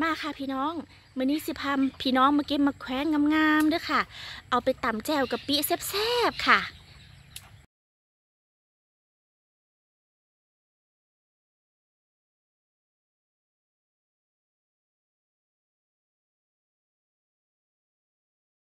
มาค่ะพี่น้องมื้อนี้สิพามพี่น้องมาเก็บมาแคว้งงามๆด้วยค่ะ เอาไปตำแจ่วกะปิแซ่บๆ ค่ะ